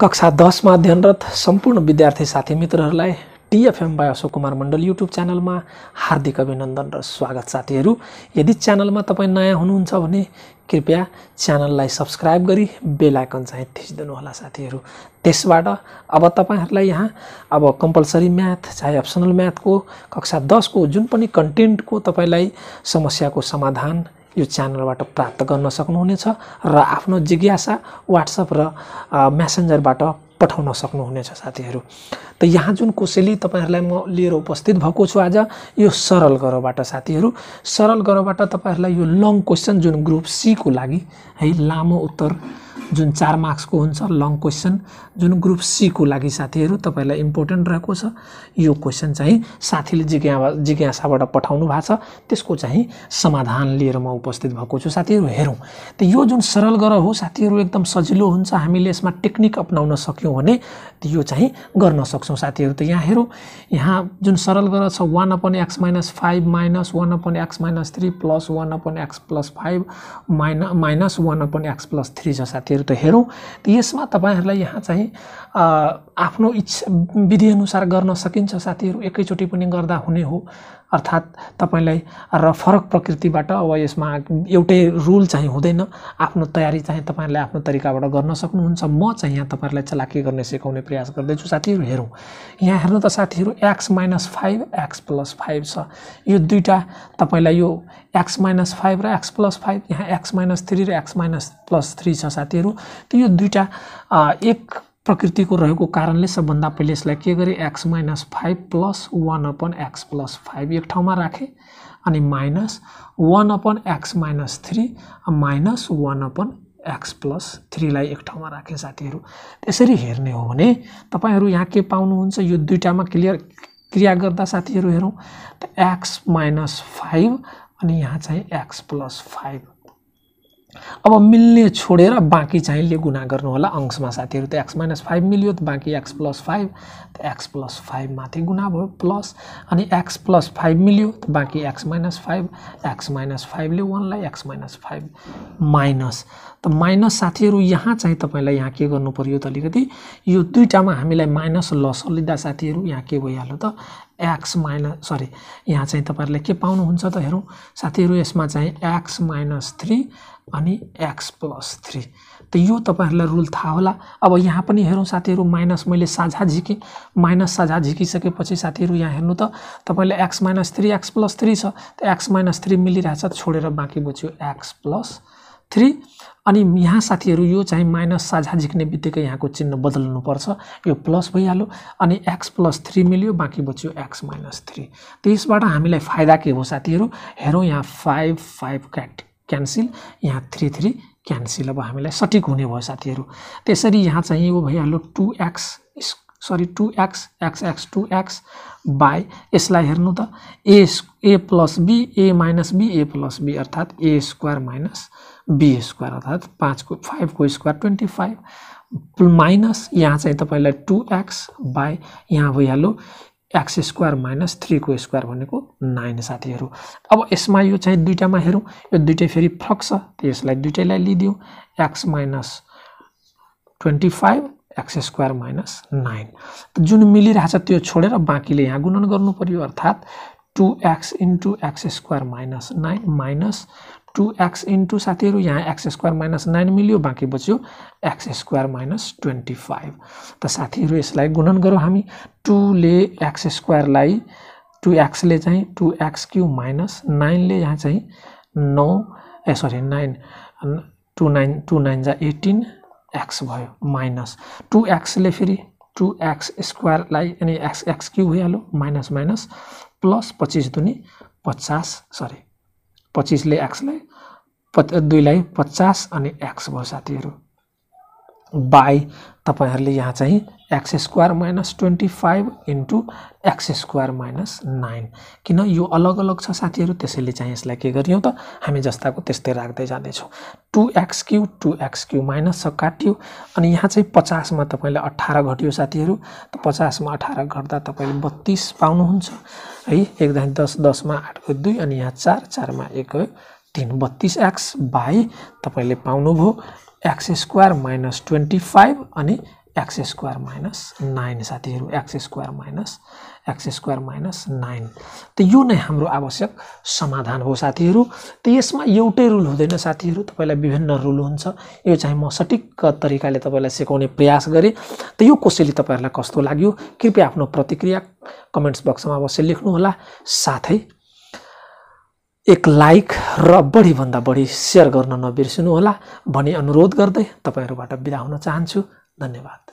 कक्षा दसमा अध्ययनरत सम्पूर्ण विद्यार्थी साथी मित्रहरूलाई TFM by Ashok Kumar Mandal YouTube च्यानलमा हार्दिक अभिनन्दन र स्वागत साथीहरू यदि च्यानलमा तपाईँ नयाँ हुनुहुन्छ भने कृपया च्यानललाई सब्सक्राइब गरी बेलायकन चाहिँ होला साथीहरू त्यसबाट अब तपाईँहरूलाई यहाँ अब कम्पलसरी म्याथ चाहे अप्सनल म्याथको कक्षा दसको जुन पनि कन्टेन्टको तपाईँलाई समस्याको समाधान यो च्यानलबाट प्राप्त गर्न सक्नुहुनेछ र आफ्नो जिज्ञासा वाट्सएप र म्यासेन्जरबाट पठाउन सक्नुहुनेछ साथीहरू त यहाँ जुन कोसेली तपाईँहरूलाई म लिएर उपस्थित भएको छु आज यो सरल ग्रहबाट साथीहरू सरल ग्रहबाट तपाईँहरूलाई यो लङ क्वेसन जुन ग्रुप सीको लागि है लामो उत्तर जुन चार मार्क्सको हुन्छ लङ क्वेसन जुन ग्रुप सीको लागि साथीहरू तपाईँलाई इम्पोर्टेन्ट रहेको छ यो क्वेसन चाहिँ साथीले जिज्ञा जिज्ञासाबाट पठाउनु भएको छ त्यसको चाहिँ समाधान लिएर म उपस्थित भएको छु साथीहरू हेरौँ त यो जुन सरल गर हो साथीहरू एकदम सजिलो हुन्छ हामीले यसमा टेक्निक अप्नाउन सक्यौँ भने यो चाहिँ गर्न सक्छौँ साथीहरू त यहाँ हेरौँ यहाँ जुन सरल गर छ one upon X minus five minus one upon X minus three plus one upon X plus five mine minus one upon X plus three छ साथीहरू कुराहरू त हेरौँ यसमा तपाईँहरूलाई यहाँ चाहिँ आफ्नो इच्छा विधिअनुसार गर्न सकिन्छ साथीहरू एकैचोटि पनि गर्दा हुने हो अर्थात् तपाईँलाई र फरक प्रकृतिबाट अब यसमा एउटै रुल चाहिँ हुँदैन आफ्नो तयारी चाहिँ तपाईँहरूले आफ्नो तरिकाबाट गर्न सक्नुहुन्छ म चाहिँ यहाँ तपाईँहरूलाई चलाकी गर्ने सिकाउने प्रयास गर्दैछु साथीहरू हेरौँ यहाँ हेर्नु त साथीहरू X minus five X plus five छ यो दुईवटा तपाईँलाई यो एक्स माइनस फाइभ र एक्स प्लस फाइभ यहाँ एक्स माइनस थ्री र एक्स माइनस प्लस थ्री छ साथीहरू त्यो यो दुईवटा एक प्रकृतिको रहेको कारणले सबभन्दा पहिले यसलाई के गरेँ X minus five plus one upon X plus five एक ठाउँमा राखेँ अनि minus one upon X minus three minus one upon X plus थ्रीलाई एक ठाउँमा राखेँ साथीहरू त्यसरी हेर्ने हो भने तपाईँहरू यहाँ के पाउनुहुन्छ यो दुइटामा क्लियर क्रिया गर्दा साथीहरू हेरौँ त एक्स माइनस फाइभ अनि यहाँ चाहिँ एक्स प्लस फाइभ अब मिल्ने छोडेर बाँकी चाहिँ चाहिँले गुणा होला अंशमा साथीहरू त एक्स माइनस फाइभ मिल्यो त बाँकी एक्स प्लस फाइभ त एक्स प्लस फाइभ माथि गुणा भयो प्लस अनि एक्स प्लस फाइभ मिल्यो त बाँकी X minus five X minus फाइभले वानलाई एक्स माइनस फाइभ माइनस त माइनस साथीहरू यहाँ चाहिँ तपाईँलाई यहाँ के गर्नु पऱ्यो त अलिकति यो दुईवटामा हामीलाई माइनस लस लिँदा साथीहरू यहाँ के भइहाल्यो त एक्स माइनस सरी यहाँ चाहिँ तपाईँहरूले के पाउनुहुन्छ त हेरौँ साथीहरू यसमा चाहिँ एक्स माइनस थ्री अनि एक्स प्लस थ्री त यो तपाईँहरूलाई रुल थाहा होला अब यहाँ पनि हेरौँ साथीहरू माइनस मैले साझा झिकेँ माइनस साझा झिकिसकेपछि साथीहरू यहाँ हेर्नु त तपाईँले X minus three X plus three छ त एक्स माइनस थ्री मिलिरहेछ छोडेर बाँकी बुझ्यो एक्स प्लस थ्री अनि यहाँ साथीहरू यो चाहिँ माइनस साझा झिक्ने बित्तिकै यहाँको चिन्ह बदल्नुपर्छ यो प्लस भइहाल्यो अनि एक्स प्लस थ्री मिल्यो बाँकी बच्यो एक्स माइनस थ्री त्यसबाट हामीलाई फाइदा के हो साथीहरू हेरौँ यहाँ फाइभ फाइभ क्याट क्यान्सिल यहाँ थ्री थ्री क्यान्सिल अब हामीलाई सठिक हुने भयो साथीहरू त्यसरी यहाँ चाहिँ यो भइहाल्यो two X sorry two X X X two X by यसलाई हेर्नु त A A plus B A minus B A plus B अर्थात् A square minus B square अर्थात् पाँचको फाइभको स्क्वायर ट्वेन्टी फाइभ माइनस यहाँ चाहिँ तपाईँलाई टु एक्स बाई यहाँ भइहाल्यो एक्स स्क्वायर माइनस थ्रीको स्क्वायर भनेको नाइन साथीहरू अब यसमा यो चाहिँ दुइटामा हेरौँ यो दुइटै फेरि फरक छ त्यसलाई दुइटैलाई लिइदिउँ X minus twenty five X square minus nine जुन मिलिरहेछ त्यो छोडेर बाँकीले यहाँ गुणन गर्नु पऱ्यो अर्थात् two X into X square minus nine minus two X into साथीहरू यहाँ एक्स स्क्वायर माइनस नाइन मिल्यो बाँकी बच्यो X square minus twenty five त साथीहरू यसलाई गुणन गरौँ हामी टुले एक्स स्क्वायरलाई टु एक्सले चाहिँ टु एक्स क्यु माइनस नाइनले यहाँ चाहिँ नौ ए sorry nine two nine two nine जा एटिन एक्स भयो माइनस टु एक्सले फेरि टु एक्स स्क्वायरलाई अनि एक्स एक्स क्युब भइहाल्यो माइनस माइनस प्लस पच्चिस दुनी पचास सरी पच्चिसले एक्सलाई प दुईलाई पचास अनि एक्स भयो साथीहरू बाई तपाईँहरूले यहाँ चाहिँ X square minus twenty five into X square minus nine किन यो अलग अलग छ साथीहरू त्यसैले चाहिँ यसलाई के गरियो त हामी जस्ताको त्यस्तै राख्दै जाँदैछौँ two X cube two X cube minus छ काटियो अनि यहाँ चाहिँ पचासमा तपाईँले अठार घट्यो साथीहरू त पचासमा अठार घट्दा तपाईँले बत्तिस पाउनुहुन्छ है एकदेखि दस दसमा आठ गयो दुई अनि यहाँ चार चारमा एक गयो तिन बत्तिस एक्स बाई तपाईँले पाउनुभयो X square minus twenty five अनि एक्स स्क्वायर माइनस नाइन साथीहरू X square minus X square minus nine त यो नै हाम्रो आवश्यक समाधान हो साथीहरू त यसमा एउटै रुल हुँदैन साथीहरू तपाईँलाई विभिन्न रुल हुन्छ यो चाहिँ म सठिक तरिकाले तपाईँलाई सिकाउने प्रयास गरेँ त यो कसैले तपाईँहरूलाई कस्तो लाग्यो कृपया आफ्नो प्रतिक्रिया कमेन्ट्स बक्समा अवश्य लेख्नुहोला साथै एक लाइक र बढीभन्दा बढी सेयर गर्न नबिर्सिनुहोला भनी अनुरोध गर्दै तपाईँहरूबाट बिदा हुन चाहन्छु धन्यवाद